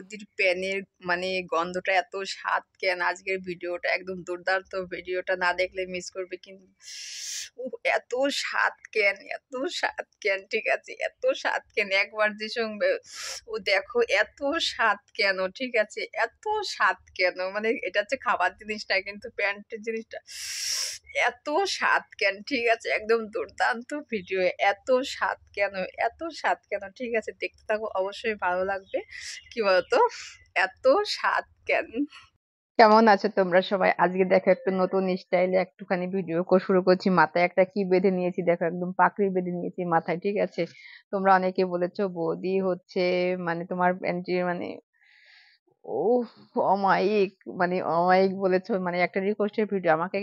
বৌদির প্যানের মানে গন্ধটা এত স্বাদ কেন আজকের ভিডিওটা একদম দুর্দান্ত ভিডিওটা না দেখলে মিস করবে কিন্তু এত স্বাদ কেন এত স্বাদ কেন ঠিক আছে এত স্বাদ কেন একবার যে সঙ্গে ও দেখো এত স্বাদ কেন ঠিক আছে এত স্বাদ কেন মানে এটা হচ্ছে খাবার জিনিসটা কিন্তু প্যান্টের জিনিসটা এত স্বাদ কেন ঠিক আছে একদম দুর্দান্ত ভিডিও এত স্বাদ কেন এত স্বাদ কেন ঠিক আছে দেখতে থাকো অবশ্যই ভালো লাগবে কি বলতো তো এত স্বাদ কেন কেমন আছো তোমরা সবাই আজকে দেখো একটা নতুন স্টাইলে একটুখানি ভিডিও শুরু করছি মাথায় একটা কি বেঁধে নিয়েছি দেখো একদম পাকড়ি বেঁধে নিয়েছি মাথায় ঠিক আছে তোমরা অনেকে বলেছো বৌদি হচ্ছে মানে তোমার মানে উফ অমায়িক মানে অমায়িক বলেছো মানে একটা রিকোয়েস্টের ভিডিও আমাকে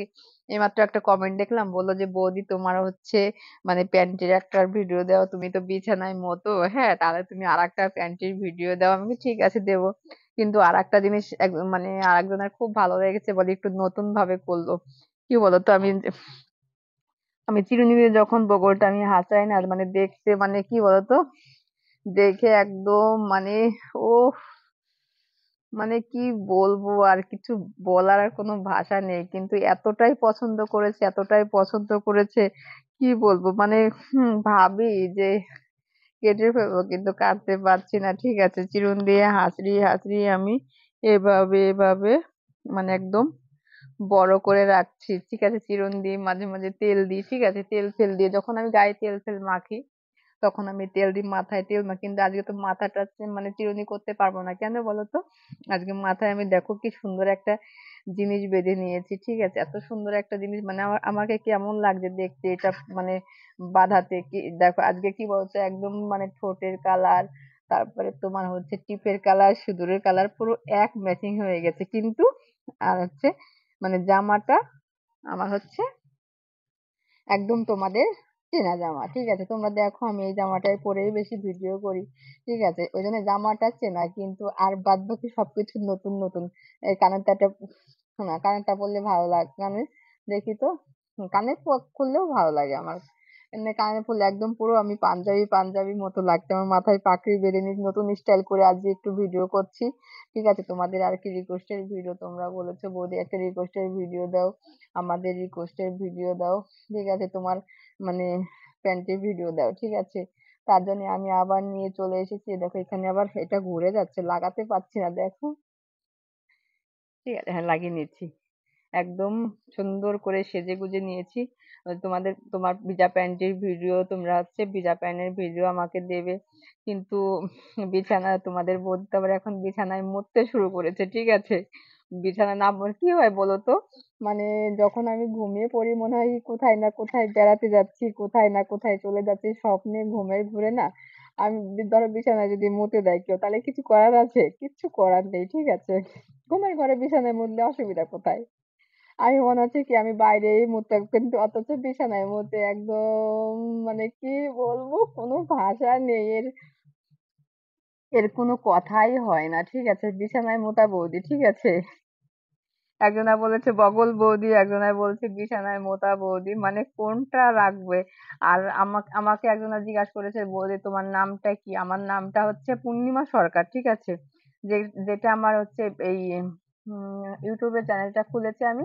এইমাত্র একটা কমেন্ট দেখলাম বললো যে বৌদি তোমার হচ্ছে মানে প্যান্টের একটা ভিডিও দাও তুমি তো বিছানায় মতো হ্যাঁ তাহলে তুমি আর একটা প্যান্টের ভিডিও দাও আমি ঠিক আছে দেবো কিন্তু আর একটা জিনিস এক- মানে একজনের খুব ভালো লেগেছে বলে একটু নতুন ভাবে করলো কি বলতো আমি আমি চিরুনিতে যখন বগলটা আমি হাঁচাই না মানে দেখতে মানে কি বলতো দেখে একদম মানে ও মানে কি বলবো আর কিছু বলার আর কোনো ভাষা নেই কিন্তু এতটাই পছন্দ করেছে এতটাই পছন্দ করেছে কি বলবো মানে হম ভাবি যে কেটে ফেলবো কিন্তু কাঁদতে পারছি না ঠিক আছে চিরুন দিয়ে হাসড়িয়ে হাসড়িয়ে আমি এভাবে এভাবে মানে একদম বড় করে রাখছি ঠিক আছে চিরুন দিয়ে মাঝে মাঝে তেল দিই ঠিক আছে তেল ফেল দিয়ে যখন আমি গায়ে তেল ফেল মাখি তখন আমি তেল দিই মাথায় তেল কিন্তু আজকে তো মাথাটা মানে চিরুনি করতে পারবো না কেন বলো তো আজকে মাথায় আমি দেখো কি সুন্দর একটা জিনিস বেঁধে নিয়েছি ঠিক আছে এত সুন্দর একটা জিনিস মানে আমার আমাকে কেমন লাগছে দেখতে এটা মানে বাঁধাতে কি দেখো আজকে কি বলতো একদম মানে ঠোঁটের কালার তারপরে তোমার হচ্ছে টিপের কালার সিঁদুরের কালার পুরো এক ম্যাচিং হয়ে গেছে কিন্তু আর হচ্ছে মানে জামাটা আমার হচ্ছে একদম তোমাদের চেনা জামা ঠিক আছে তোমরা দেখো আমি এই জামাটাই পরেই বেশি video করি ঠিক আছে ওই জন্য জামাটা চেনা কিন্তু আর বাদ বাকি সবকিছু নতুন নতুন এই কানেরটাটা শোনা কানেরটা পরলে ভালো লাগে আমি দেখি তো কানের খুললেও ভালো লাগে আমার এমনি কানে ফুল একদম পুরো আমি পাঞ্জাবি পাঞ্জাবি মতো লাগছে আমার মাথায় পাগড়ি বেঁধে নিয়ে নতুন style করে আজকে একটু video করছি ঠিক আছে তোমাদের আর কি request এর video তোমরা বলেছো বৌদি একটা request এর video দাও আমাদের request এর video দাও ঠিক আছে তোমার মানে প্যান্টের ভিডিও video দাও ঠিক আছে তার জন্য আমি আবার নিয়ে চলে এসেছি দেখো এখানে আবার এটা ঘুরে যাচ্ছে লাগাতে পারছি না দেখো ঠিক আছে হ্যাঁ লাগিয়ে নিয়েছি। একদম সুন্দর করে সেজে গুজে নিয়েছি তোমাদের তোমার ভিজা প্যান্টের ভিডিও তোমরা হচ্ছে ভিজা প্যান্টের ভিডিও আমাকে দেবে কিন্তু বিছানা তোমাদের বলতে আবার এখন বিছানায় মরতে শুরু করেছে ঠিক আছে বিছানা না কি হয় বলো তো মানে যখন আমি ঘুমিয়ে পড়ি মনে হয় কোথায় না কোথায় বেড়াতে যাচ্ছি কোথায় না কোথায় চলে যাচ্ছি স্বপ্নে ঘুমের ঘুরে না আমি ধরো বিছানায় যদি মতে দেয় কেউ তাহলে কিছু করার আছে কিচ্ছু করার নেই ঠিক আছে ঘুমের ঘরে বিছানায় মরলে অসুবিধা কোথায় আমি মনে হচ্ছে কি আমি বাইরেই মুততাম কিন্তু অথচ বিছানায় মধ্যে একদম মানে কি বলবো কোনো ভাষা নেই এর এর কোনো কথাই হয় না ঠিক আছে বিছানায় মোটা বৌদি ঠিক আছে একজনা বলেছে বগল বৌদি একজনা বলছে বিছানায় মোটা বৌদি মানে কোনটা রাখবে আর আমাকে আমাকে একজনা জিজ্ঞাসা করেছে বৌদি তোমার নামটা কি আমার নামটা হচ্ছে পূর্ণিমা সরকার ঠিক আছে যে যেটা আমার হচ্ছে এই ইউটিউবের চ্যানেলটা খুলেছি আমি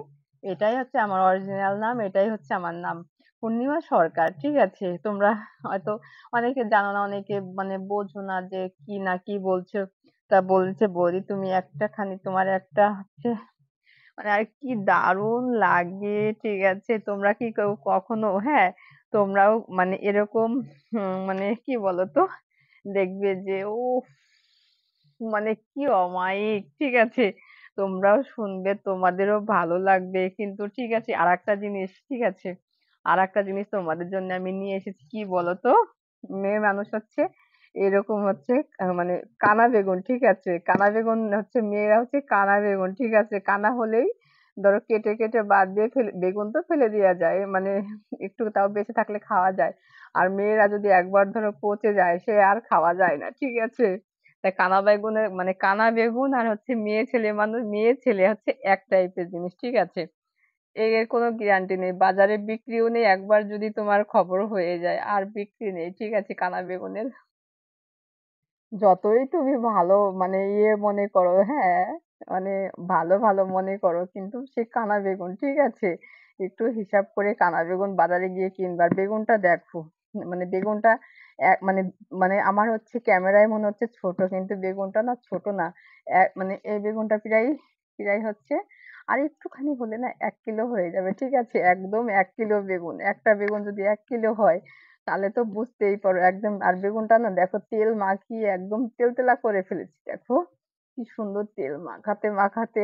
এটাই হচ্ছে আমার অরিজিনাল নাম এটাই হচ্ছে আমার নাম পূর্ণিমা সরকার ঠিক আছে তোমরা হয়তো অনেকে জানো না অনেকে মানে বোঝো না যে কি না কি বলছো তা বলছে বৌদি তুমি একটা খানি তোমার একটা হচ্ছে মানে আর কি দারুণ লাগে ঠিক আছে তোমরা কি কখনো হ্যাঁ তোমরাও মানে এরকম মানে কি বলতো দেখবে যে ও মানে কি অমায়িক ঠিক আছে তোমরাও শুনবে তোমাদেরও ভালো লাগবে কিন্তু ঠিক আছে আর একটা জিনিস ঠিক আছে আর একটা জিনিস তোমাদের জন্য আমি নিয়ে এসেছি কি বলতো মেয়ে মানুষ হচ্ছে এরকম হচ্ছে মানে কানা বেগুন ঠিক আছে কানা বেগুন হচ্ছে মেয়েরা হচ্ছে কানা বেগুন ঠিক আছে কানা হলেই ধরো কেটে কেটে বাদ দিয়ে ফেলে বেগুন তো ফেলে দেওয়া যায় মানে একটু তাও বেঁচে থাকলে খাওয়া যায় আর মেয়েরা যদি একবার ধরো পচে যায় সে আর খাওয়া যায় না ঠিক আছে তা কানা বেগুনের মানে কানা বেগুন আর হচ্ছে মেয়ে ছেলে মানুষ মেয়ে ছেলে হচ্ছে এক টাইপের জিনিস ঠিক আছে এর কোনো গ্যারান্টি নেই বাজারে বিক্রিও নেই একবার যদি তোমার খবর হয়ে যায় আর বিক্রি নেই ঠিক আছে কানা বেগুনের যতই তুমি ভালো মানে ইয়ে মনে করো হ্যাঁ মানে ভালো ভালো মনে করো কিন্তু সে কানা বেগুন ঠিক আছে একটু হিসাব করে কানা বেগুন বাজারে গিয়ে কিনবার বেগুনটা দেখো মানে বেগুনটা মানে মানে আমার হচ্ছে ক্যামেরায় মনে হচ্ছে ছোট কিন্তু বেগুনটা না ছোট না মানে এই বেগুনটা প্রায় প্রায় হচ্ছে আর একটুখানি হলে না এক কিলো হয়ে যাবে ঠিক আছে একদম এক কিলো বেগুন একটা বেগুন যদি এক কিলো হয় তাহলে তো বুঝতেই পারো একদম আর বেগুনটা না দেখো তেল মাখিয়ে একদম তেলতেলা করে ফেলেছি দেখো কি সুন্দর তেল মাখাতে মাখাতে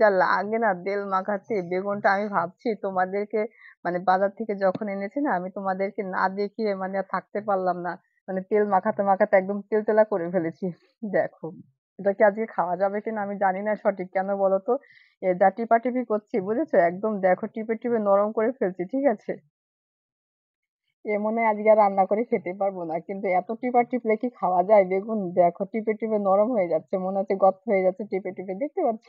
যা লাগে না তেল মাখাতে বেগুনটা আমি ভাবছি তোমাদেরকে মানে বাজার থেকে যখন এনেছি না আমি তোমাদেরকে না দেখিয়ে মানে আর থাকতে পারলাম না মানে তেল মাখাতে মাখাতে একদম তেলতেলা করে ফেলেছি দেখো এটা কি আজকে খাওয়া যাবে কিনা আমি জানি না সঠিক কেন বলো তো যা টিপি করছি বুঝেছো একদম দেখো টিপে টিপে নরম করে ফেলছি ঠিক আছে এ হয় আজকে আর রান্না করে খেতে পারবো না কিন্তু এত টিপা টিপলে কি খাওয়া যায় বেগুন দেখো টিপে টিপে নরম হয়ে যাচ্ছে মনে হচ্ছে গত হয়ে যাচ্ছে টিপে টিপে দেখতে পাচ্ছ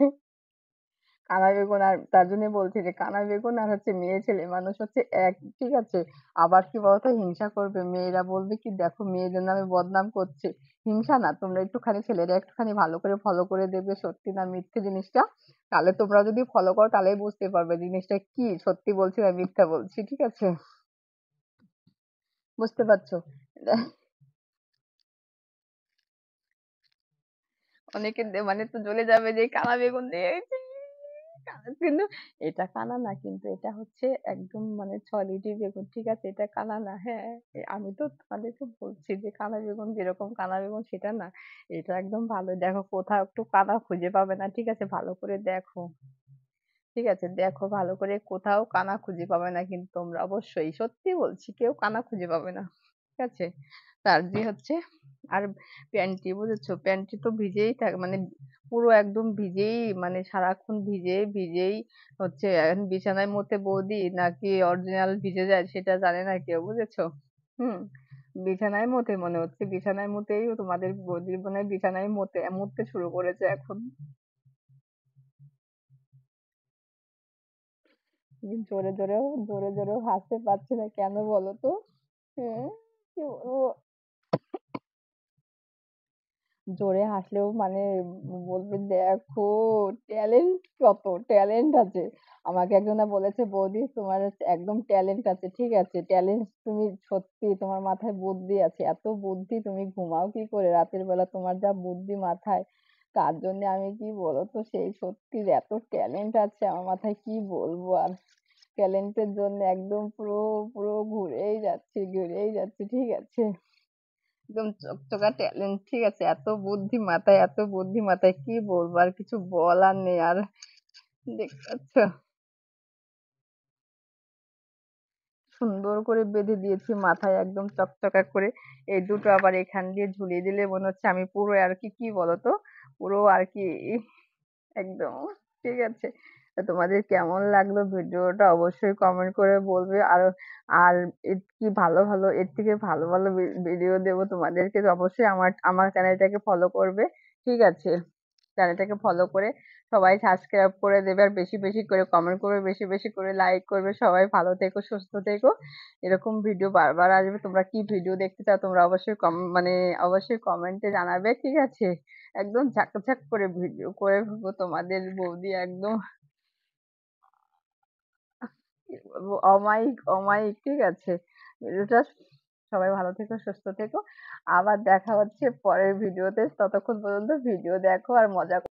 কানা বেগুন আর তার জন্য বলছি যে কানা বেগুন আর হচ্ছে মেয়ে ছেলে মানুষ হচ্ছে এক ঠিক আছে আবার কি বলতো হিংসা করবে মেয়েরা বলবে কি দেখো মেয়েদের নামে বদনাম করছে হিংসা না তোমরা একটুখানি ছেলেরা একটুখানি ভালো করে ফলো করে দেখবে সত্যি না মিথ্যে জিনিসটা তাহলে তোমরা যদি ফলো করো তাহলেই বুঝতে পারবে জিনিসটা কি সত্যি বলছি না মিথ্যা বলছি ঠিক আছে বুঝতে পারছো অনেকে মানে তো জ্বলে যাবে যে কানা বেগুন দিয়েছি কিন্তু এটা কানা না কিন্তু এটা হচ্ছে একদম মানে quality বেগুন ঠিক আছে এটা কানা না হ্যাঁ আমি তো তোমাদেরকে বলছি যে কানা বেগুন যেরকম কানা বেগুন সেটা না এটা একদম ভালো দেখো কোথাও একটু কানা খুঁজে পাবে না ঠিক আছে ভালো করে দেখো ঠিক আছে দেখো ভালো করে কোথাও কানা খুঁজে পাবে না কিন্তু তোমরা অবশ্যই সত্যি বলছি কেউ কানা খুঁজে পাবে না ঠিক আছে তার যে হচ্ছে আর প্যান্টি বুঝেছো প্যান্টি তো ভিজেই থাকে মানে পুরো একদম ভিজেই মানে সারাক্ষণ ভিজে ভিজেই হচ্ছে এখন বিছানায় মধ্যে বৌদি নাকি অরিজিনাল ভিজে যায় সেটা জানে না কেউ বুঝেছো হম বিছানায় মতে মনে হচ্ছে বিছানায় মতেই তোমাদের বৌদির মনে বিছানায় মতে মরতে শুরু করেছে এখন জোরে জোরে জোরে জোরে হাসতে পারছে না কেন বলো তো হ্যাঁ জোরে হাসলেও মানে বলবে দেখো ট্যালেন্ট কত ট্যালেন্ট আছে আমাকে একজনা বলেছে বৌদি তোমার একদম ট্যালেন্ট আছে ঠিক আছে ট্যালেন্ট তুমি সত্যি তোমার মাথায় বুদ্ধি আছে এত বুদ্ধি তুমি ঘুমাও কি করে রাতের বেলা তোমার যা বুদ্ধি মাথায় তার জন্য আমি কি বলতো সেই সত্যি এত ট্যালেন্ট আছে আমার মাথায় কি বলবো আর ট্যালেন্টের জন্য একদম পুরো পুরো ঘুরেই যাচ্ছি ঘুরেই যাচ্ছি ঠিক আছে একদম চকচকাটে ঠিক আছে এত বুদ্ধি মাথায় এত বুদ্ধি মাথায় কি বলবো আর কিছু বলার নেই আর দেখতে সুন্দর করে বেঁধে দিয়েছি মাথায় একদম চকচকা করে এই দুটো আবার এখান দিয়ে ঝুলিয়ে দিলে মনে হচ্ছে আমি পুরো আর কি কি বলতো পুরো আর কি একদম ঠিক আছে তোমাদের কেমন লাগলো ভিডিওটা অবশ্যই কমেন্ট করে বলবে আর আর কি ভালো ভালো এর থেকে ভালো ভালো ভিডিও দেব তোমাদেরকে অবশ্যই আমার আমার চ্যানেলটাকে ফলো করবে ঠিক আছে চ্যানেলটাকে ফলো করে সবাই সাবস্ক্রাইব করে দেবে আর বেশি বেশি করে কমেন্ট করবে বেশি বেশি করে লাইক করবে সবাই ভালো থেকো সুস্থ থেকো এরকম ভিডিও বারবার আসবে তোমরা কি ভিডিও দেখতে চাও তোমরা অবশ্যই কম মানে অবশ্যই কমেন্টে জানাবে ঠিক আছে একদম ঝাঁকঝাঁক করে ভিডিও করে তোমাদের বৌদি একদম অমায়িক অমায়িক ঠিক আছে ভিডিওটা সবাই ভালো থেকো সুস্থ থেকো আবার দেখা হচ্ছে পরের ভিডিওতে ততক্ষণ পর্যন্ত ভিডিও দেখো আর মজা